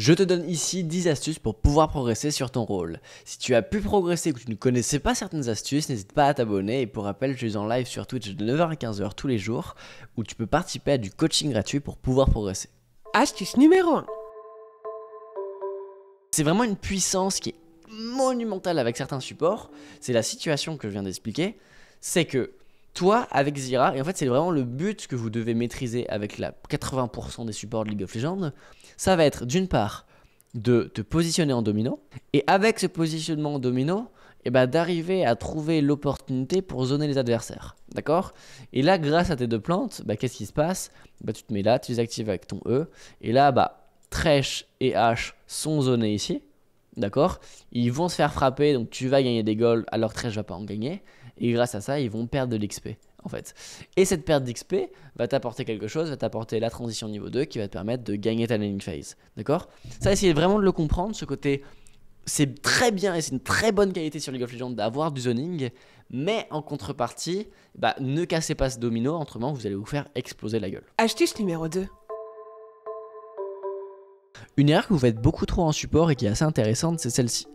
Je te donne ici 10 astuces pour pouvoir progresser sur ton rôle. Si tu as pu progresser ou que tu ne connaissais pas certaines astuces, n'hésite pas à t'abonner et pour rappel, je suis en live sur Twitch de 9h à 15h tous les jours où tu peux participer à du coaching gratuit pour pouvoir progresser. Astuce numéro 1. C'est vraiment une puissance qui est monumentale avec certains supports, c'est la situation que je viens d'expliquer, c'est que toi avec Zira, et en fait c'est vraiment le but que vous devez maîtriser avec la 80% des supports de League of Legends, ça va être d'une part de te positionner en domino, et avec ce positionnement en domino, et eh ben, d'arriver à trouver l'opportunité pour zoner les adversaires. D'accord Et là, grâce à tes deux plantes, bah, qu'est-ce qui se passe bah, Tu te mets là, tu les actives avec ton E, et là, bah, Trèche et H sont zonés ici. D'accord Ils vont se faire frapper, donc tu vas gagner des goals, alors ne va pas en gagner et grâce à ça, ils vont perdre de l'XP. En fait. Et cette perte d'XP va t'apporter quelque chose, va t'apporter la transition niveau 2 qui va te permettre de gagner ta landing phase. D'accord Ça, essayez vraiment de le comprendre, ce côté c'est très bien et c'est une très bonne qualité sur League of Legends d'avoir du zoning, mais en contrepartie, bah, ne cassez pas ce domino, autrement vous allez vous faire exploser la gueule. Astuce numéro 2. Une erreur que vous faites beaucoup trop en support et qui est assez intéressante, c'est celle-ci.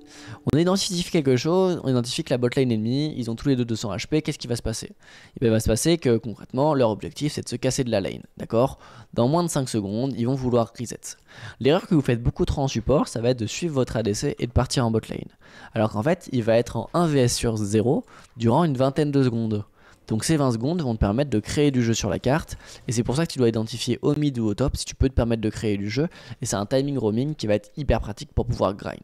On identifie quelque chose, on identifie que la botlane ennemie, ils ont tous les deux 200 HP, qu'est-ce qui va se passer eh ben, Il va se passer que concrètement, leur objectif c'est de se casser de la lane, d'accord Dans moins de 5 secondes, ils vont vouloir reset. L'erreur que vous faites beaucoup trop en support, ça va être de suivre votre ADC et de partir en botlane. Alors qu'en fait, il va être en 1 vs sur 0 durant une vingtaine de secondes. Donc ces 20 secondes vont te permettre de créer du jeu sur la carte, et c'est pour ça que tu dois identifier au mid ou au top si tu peux te permettre de créer du jeu, et c'est un timing roaming qui va être hyper pratique pour pouvoir grind.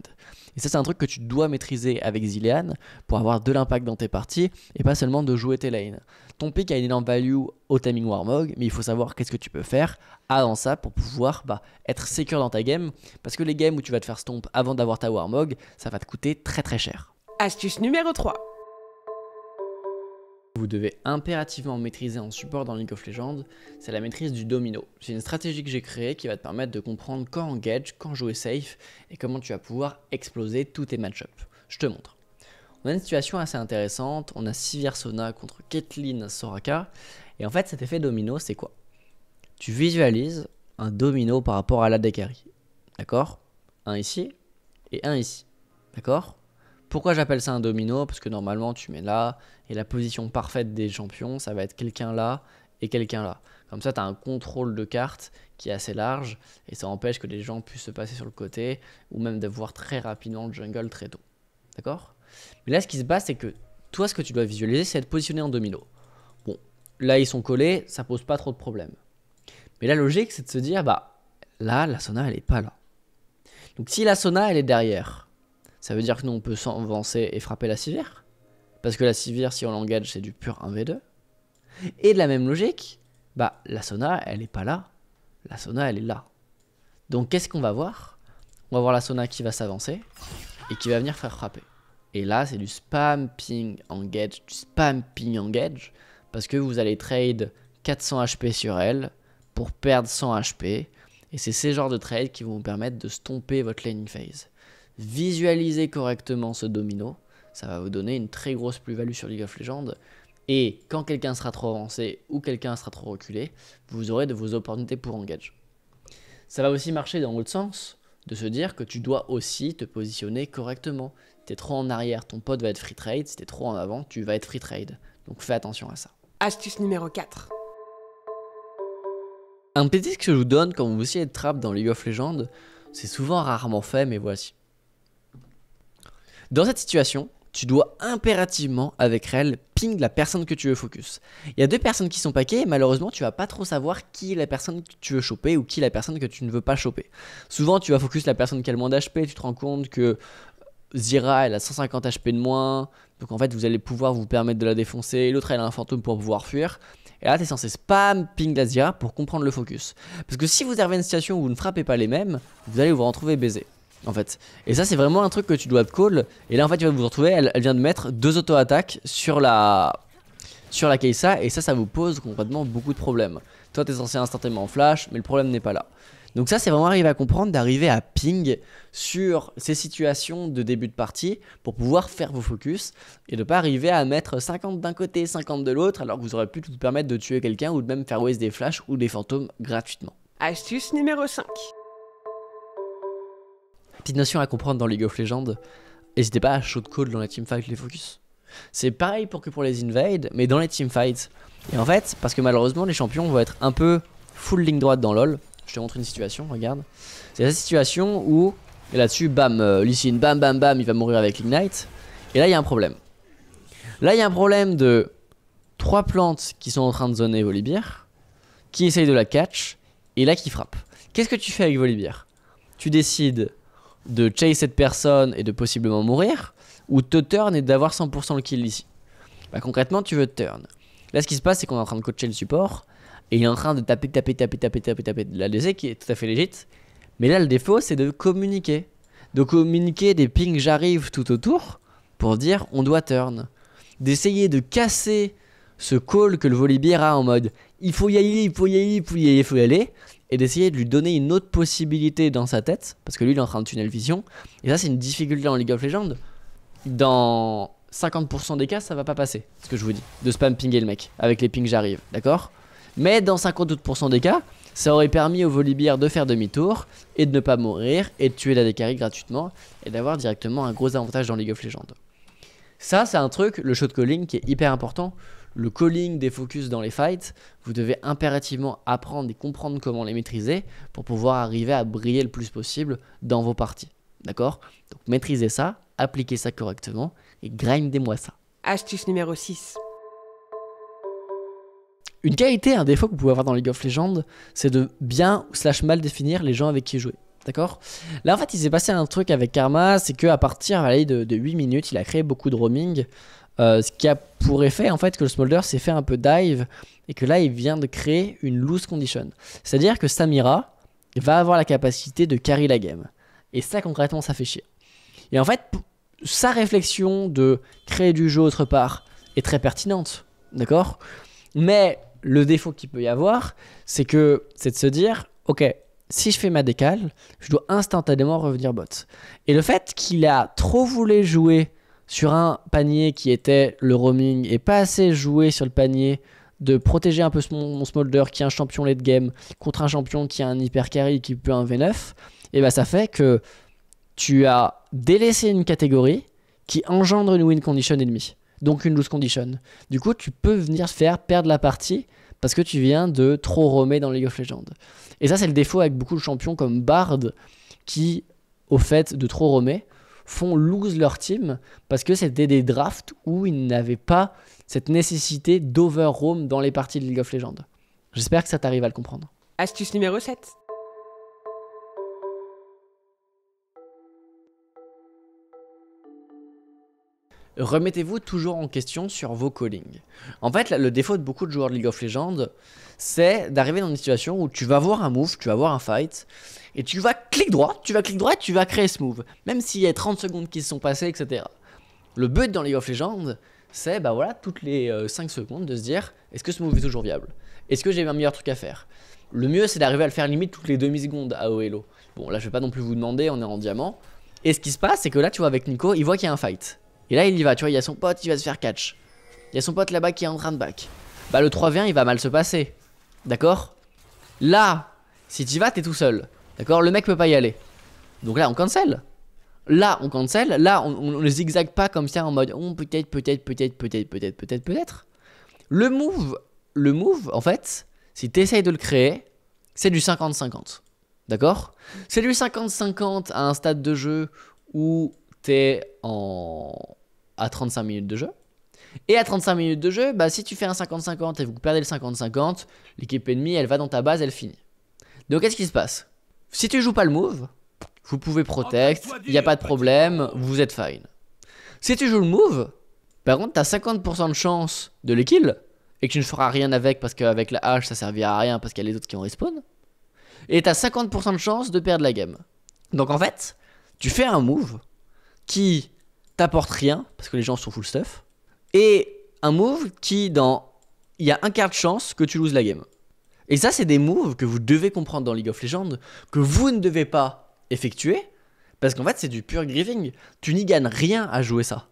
Et ça c'est un truc que tu dois maîtriser avec Zilean pour avoir de l'impact dans tes parties, et pas seulement de jouer tes lanes. Ton pick a une énorme value au timing Warmog, mais il faut savoir qu'est-ce que tu peux faire avant ça pour pouvoir bah, être secure dans ta game, parce que les games où tu vas te faire stomp avant d'avoir ta Warmog, ça va te coûter très très cher. Astuce numéro 3 vous devez impérativement maîtriser en support dans League of Legends, c'est la maîtrise du domino. C'est une stratégie que j'ai créée qui va te permettre de comprendre quand engage, quand jouer safe et comment tu vas pouvoir exploser tous tes match Je te montre. On a une situation assez intéressante, on a Sivir Sona contre Caitlyn Soraka, et en fait cet effet domino c'est quoi Tu visualises un domino par rapport à la Dekari. d'accord Un ici et un ici, d'accord pourquoi j'appelle ça un domino Parce que normalement, tu mets là, et la position parfaite des champions, ça va être quelqu'un là et quelqu'un là. Comme ça, tu as un contrôle de carte qui est assez large, et ça empêche que les gens puissent se passer sur le côté, ou même de voir très rapidement le jungle très tôt. D'accord Mais là, ce qui se passe, c'est que toi, ce que tu dois visualiser, c'est être positionné en domino. Bon, là, ils sont collés, ça pose pas trop de problèmes. Mais la logique, c'est de se dire, bah, là, la sona, elle est pas là. Donc si la sauna elle est derrière, ça veut dire que nous, on peut s'avancer et frapper la civière. Parce que la civière, si on l'engage, c'est du pur 1v2. Et de la même logique, bah, la sauna elle n'est pas là. La sauna elle est là. Donc, qu'est-ce qu'on va voir On va voir la sauna qui va s'avancer et qui va venir faire frapper. Et là, c'est du spam ping engage, du spam ping engage, parce que vous allez trade 400 HP sur elle pour perdre 100 HP. Et c'est ces genres de trades qui vont vous permettre de stomper votre laning phase. Visualiser correctement ce domino, ça va vous donner une très grosse plus-value sur League of Legends. Et quand quelqu'un sera trop avancé ou quelqu'un sera trop reculé, vous aurez de vos opportunités pour engage. Ça va aussi marcher dans l'autre sens, de se dire que tu dois aussi te positionner correctement. T'es trop en arrière, ton pote va être free trade, si t'es trop en avant, tu vas être free trade. Donc fais attention à ça. Astuce numéro 4. Un petit que je vous donne quand vous essayez de trap dans League of Legends, c'est souvent rarement fait, mais voici. Dans cette situation, tu dois impérativement, avec elle ping la personne que tu veux focus. Il y a deux personnes qui sont paquées et malheureusement, tu vas pas trop savoir qui est la personne que tu veux choper ou qui est la personne que tu ne veux pas choper. Souvent, tu vas focus la personne qui a le moins d'HP, tu te rends compte que euh, Zira, elle a 150 HP de moins, donc en fait, vous allez pouvoir vous permettre de la défoncer, l'autre, elle a un fantôme pour pouvoir fuir. Et là, tu es censé spam ping la Zira pour comprendre le focus. Parce que si vous arrivez à une situation où vous ne frappez pas les mêmes, vous allez vous retrouver baisé en fait. Et ça, c'est vraiment un truc que tu dois call. Et là, en fait, tu vas vous retrouver, elle, vient de mettre deux auto-attaques sur la sur la et ça, ça vous pose concrètement beaucoup de problèmes. Toi, t'es censé instantanément en flash, mais le problème n'est pas là. Donc ça, c'est vraiment arriver à comprendre, d'arriver à ping sur ces situations de début de partie pour pouvoir faire vos focus et de pas arriver à mettre 50 d'un côté, 50 de l'autre, alors que vous aurez pu vous permettre de tuer quelqu'un ou de même faire waste des flashs ou des fantômes gratuitement. Astuce numéro 5. Petite notion à comprendre dans League of Legends, n'hésitez pas à de code dans les teamfights les focus. C'est pareil pour que pour les invades, mais dans les teamfights. Et en fait, parce que malheureusement, les champions vont être un peu full ligne droite dans LoL. Je te montre une situation, regarde. C'est la situation où, et là-dessus, bam, euh, Lucine, bam, bam, bam, il va mourir avec l'Ignite. Et là, il y a un problème. Là, il y a un problème de trois plantes qui sont en train de zoner Volibear, qui essayent de la catch, et là, qui frappe. Qu'est-ce que tu fais avec Volibear Tu décides de chase cette personne et de possiblement mourir, ou te turn et d'avoir 100% le kill ici. Bah, concrètement, tu veux turn. Là, ce qui se passe, c'est qu'on est en train de coacher le support, et il est en train de taper, taper, taper, taper, taper, taper de la DZ qui est tout à fait légite. Mais là, le défaut, c'est de communiquer. De communiquer des pings j'arrive tout autour pour dire on doit turn. D'essayer de casser ce call que le Volibear a en mode il faut y aller, il faut y aller, il faut y aller, il faut y aller, et d'essayer de lui donner une autre possibilité dans sa tête, parce que lui il est en train de tunnel vision, et ça c'est une difficulté en League of Legends. Dans 50% des cas, ça va pas passer, ce que je vous dis, de spam pinguer le mec, avec les pings j'arrive, d'accord Mais dans 50% des cas, ça aurait permis au Volibear de faire demi-tour, et de ne pas mourir, et de tuer la décarie gratuitement, et d'avoir directement un gros avantage dans League of Legends. Ça, c'est un truc, le shot calling, qui est hyper important. Le calling des focus dans les fights, vous devez impérativement apprendre et comprendre comment les maîtriser pour pouvoir arriver à briller le plus possible dans vos parties. D'accord Donc maîtrisez ça, appliquez ça correctement et grindez-moi ça. Astuce numéro 6. Une qualité, un défaut que vous pouvez avoir dans League of Legends, c'est de bien slash mal définir les gens avec qui jouer. D'accord Là, en fait, il s'est passé un truc avec Karma, c'est qu'à partir allez, de, de, 8 minutes, il a créé beaucoup de roaming. Euh, ce qui a pour effet en fait que le smolder s'est fait un peu dive et que là il vient de créer une loose condition. C'est-à-dire que Samira va avoir la capacité de carry la game. Et ça concrètement ça fait chier. Et en fait sa réflexion de créer du jeu autre part est très pertinente, d'accord Mais le défaut qu'il peut y avoir, c'est que c'est de se dire ok si je fais ma décale, je dois instantanément revenir bot. Et le fait qu'il a trop voulu jouer sur un panier qui était le roaming et pas assez joué sur le panier de protéger un peu mon, smolder qui est un champion late game contre un champion qui a un hyper carry qui peut un V9, et eh bien ça fait que tu as délaissé une catégorie qui engendre une win condition ennemie, donc une lose condition. Du coup, tu peux venir faire perdre la partie parce que tu viens de trop romer dans League of Legends. Et ça, c'est le défaut avec beaucoup de champions comme Bard, qui, au fait de trop romer, font lose leur team parce que c'était des drafts où ils n'avaient pas cette nécessité d'over-roam dans les parties de League of Legends. J'espère que ça t'arrive à le comprendre. Astuce numéro 7. remettez-vous toujours en question sur vos callings. En fait, le défaut de beaucoup de joueurs de League of Legends, c'est d'arriver dans une situation où tu vas voir un move, tu vas voir un fight, et tu vas clic droit, tu vas clic droit, tu vas créer ce move, même s'il y a 30 secondes qui se sont passées, etc. Le but dans League of Legends, c'est bah voilà, toutes les 5 euh, secondes de se dire est-ce que ce move est toujours viable Est-ce que j'ai un meilleur truc à faire Le mieux, c'est d'arriver à le faire limite toutes les demi-secondes à Oelo. Bon, là, je vais pas non plus vous demander, on est en diamant. Et ce qui se passe, c'est que là, tu vois, avec Nico, il voit qu'il y a un fight. Et là, il y va, tu vois, il y a son pote, il va se faire catch. Il y a son pote là-bas qui est en train de back. Bah, le 3 v il va mal se passer. D'accord Là, si tu vas, t'es tout seul. D'accord Le mec peut pas y aller. Donc là, on cancel. Là, on cancel. Là, on, ne zigzag pas comme ça en mode on oh, peut-être, peut-être, peut-être, peut-être, peut-être, peut-être, peut-être. Le move, le move, en fait, si t'essayes de le créer, c'est du 50-50. D'accord C'est du 50-50 à un stade de jeu où t'es en à 35 minutes de jeu. Et à 35 minutes de jeu, bah, si tu fais un 50-50 et vous perdez le 50-50, l'équipe ennemie, elle va dans ta base, elle finit. Donc qu'est-ce qui se passe Si tu joues pas le move, vous pouvez protect, il n'y a pas de problème, vous êtes fine. Si tu joues le move, par contre, tu as 50% de chance de le kill et que tu ne feras rien avec parce qu'avec la hache ça servira à rien parce qu'il y a les autres qui en respawn. Et as 50% de chance de perdre la game. Donc en fait, tu fais un move qui t'apporte rien, parce que les gens sont full stuff. Et un move qui, dans. Il y a un quart de chance que tu loses la game. Et ça, c'est des moves que vous devez comprendre dans League of Legends, que vous ne devez pas effectuer, parce qu'en fait, c'est du pur grieving. Tu n'y gagnes rien à jouer ça.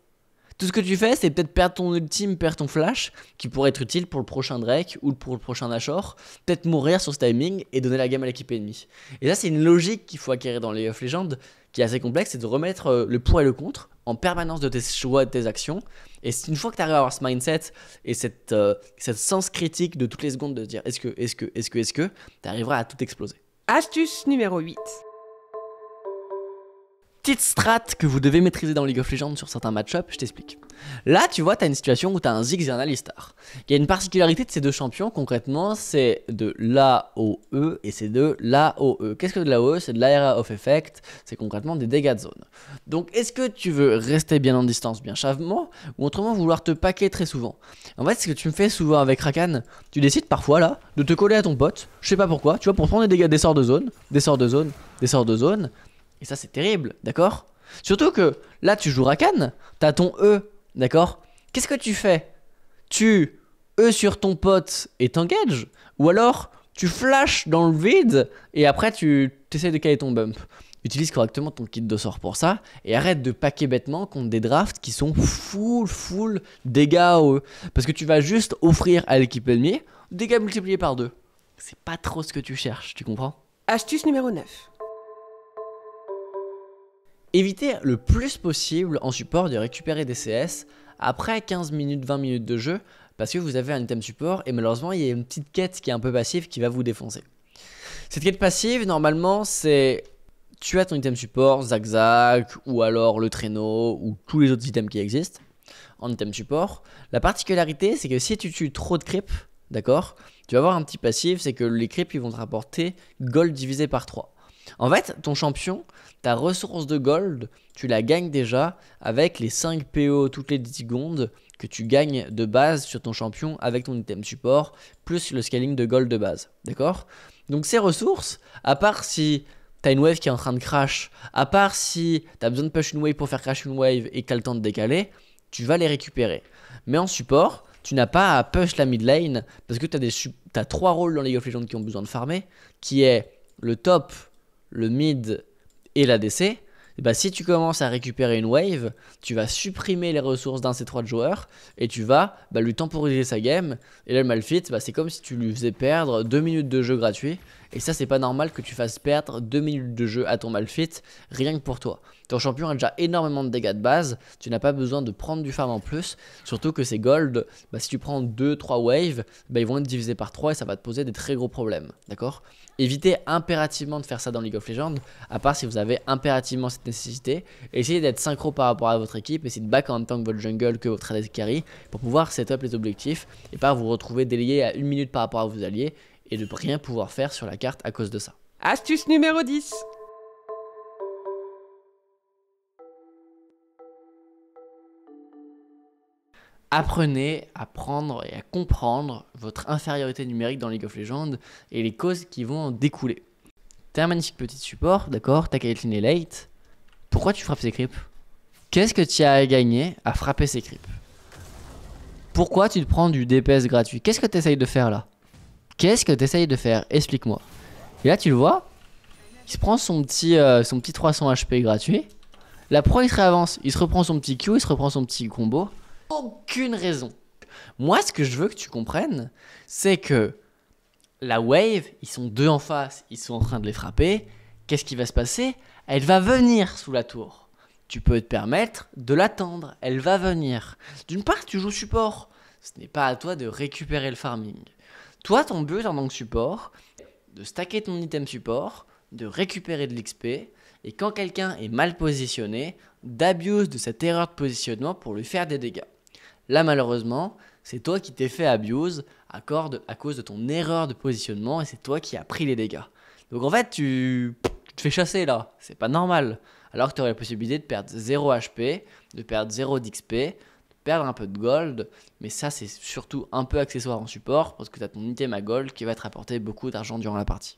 Tout ce que tu fais, c'est peut-être perdre ton ultime, perdre ton flash, qui pourrait être utile pour le prochain Drake ou pour le prochain Nashor, peut-être mourir sur ce timing et donner la game à l'équipe ennemie. Et ça, c'est une logique qu'il faut acquérir dans League of Legends, qui est assez complexe, c'est de remettre euh, le pour et le contre en permanence de tes choix de tes actions. Et une fois que tu arrives à avoir ce mindset et cette, euh, cette sens critique de toutes les secondes de dire est-ce que, est-ce que, est-ce que, est-ce que, tu arriveras à tout exploser. Astuce numéro 8 petite strat que vous devez maîtriser dans League of Legends sur certains match-ups, je t'explique. Là, tu vois, tu as une situation où tu as un Ziggs et un Alistar. Il y a une particularité de ces deux champions, concrètement, c'est de l'AOE et c'est de l'AOE. Qu'est-ce que de l'AOE C'est de l'Aera of Effect, c'est concrètement des dégâts de zone. Donc, est-ce que tu veux rester bien en distance, bien chavement, ou autrement vouloir te paquer très souvent En fait, ce que tu me fais souvent avec Rakan, tu décides parfois, là, de te coller à ton pote, je sais pas pourquoi, tu vois, pour prendre des dégâts des sorts de zone, des sorts de zone, des sorts de zone, et ça, c'est terrible, d'accord Surtout que là, tu joues Rakan, t'as ton E, d'accord Qu'est-ce que tu fais Tu E sur ton pote et t'engages Ou alors tu flashes dans le vide et après tu essaies de caler ton bump Utilise correctement ton kit de sort pour ça et arrête de paquer bêtement contre des drafts qui sont full, full dégâts à e. Parce que tu vas juste offrir à l'équipe ennemie dégâts multipliés par deux. C'est pas trop ce que tu cherches, tu comprends Astuce numéro 9. Évitez le plus possible en support de récupérer des CS après 15 minutes, 20 minutes de jeu, parce que vous avez un item support et malheureusement il y a une petite quête qui est un peu passive qui va vous défoncer. Cette quête passive, normalement, c'est tu as ton item support, Zagzag ou alors le traîneau, ou tous les autres items qui existent en item support. La particularité, c'est que si tu tues trop de creeps, d'accord, tu vas avoir un petit passif, c'est que les creeps, ils vont te rapporter gold divisé par 3. En fait, ton champion, ta ressource de gold, tu la gagnes déjà avec les 5 PO toutes les 10 secondes que tu gagnes de base sur ton champion avec ton item support, plus le scaling de gold de base. D'accord Donc ces ressources, à part si t'as une wave qui est en train de crash, à part si t'as besoin de push une wave pour faire crash une wave et que t'as le temps de décaler, tu vas les récupérer. Mais en support, tu n'as pas à push la mid lane parce que tu as, trois rôles dans League of Legends qui ont besoin de farmer, qui est le top le mid et l'ADC, bah, eh ben, si tu commences à récupérer une wave, tu vas supprimer les ressources d'un de ces trois joueurs et tu vas bah, lui temporiser sa game. Et là, le malfit, bah, c'est comme si tu lui faisais perdre 2 minutes de jeu gratuit et ça, c'est pas normal que tu fasses perdre 2 minutes de jeu à ton Malfit rien que pour toi. Ton champion a déjà énormément de dégâts de base, tu n'as pas besoin de prendre du farm en plus, surtout que ces gold. Bah, si tu prends 2-3 waves, bah, ils vont être divisés par 3 et ça va te poser des très gros problèmes, d'accord Évitez impérativement de faire ça dans League of Legends, à part si vous avez impérativement cette nécessité. Essayez d'être synchro par rapport à votre équipe, essayez de back en même temps que votre jungle, que votre ADC carry, pour pouvoir set up les objectifs et pas vous retrouver délié à une minute par rapport à vos alliés et de rien pouvoir faire sur la carte à cause de ça. Astuce numéro 10 Apprenez à prendre et à comprendre votre infériorité numérique dans League of Legends et les causes qui vont en découler. T'es un magnifique petit support, d'accord, t'as Caitlyn et late. Pourquoi tu frappes ces creeps Qu'est-ce que tu as à gagner à frapper ces creeps Pourquoi tu te prends du DPS gratuit Qu'est-ce que tu essayes de faire là Qu'est-ce que t'essayes de faire Explique-moi. Et là, tu le vois, il se prend son petit, euh, son petit 300 HP gratuit. La pro, il se réavance, il se reprend son petit Q, il se reprend son petit combo. Aucune raison. Moi, ce que je veux que tu comprennes, c'est que la wave, ils sont deux en face, ils sont en train de les frapper. Qu'est-ce qui va se passer Elle va venir sous la tour. Tu peux te permettre de l'attendre, elle va venir. D'une part, tu joues support. Ce n'est pas à toi de récupérer le farming. Toi, ton but en tant que support, de stacker ton item support, de récupérer de l'XP, et quand quelqu'un est mal positionné, d'abuse de cette erreur de positionnement pour lui faire des dégâts. Là, malheureusement, c'est toi qui t'es fait abuse à, cause de ton erreur de positionnement et c'est toi qui as pris les dégâts. Donc en fait, tu, tu te fais chasser là, c'est pas normal. Alors que tu aurais la possibilité de perdre 0 HP, de perdre 0 d'XP, perdre un peu de gold, mais ça c'est surtout un peu accessoire en support parce que tu as ton item à gold qui va te rapporter beaucoup d'argent durant la partie.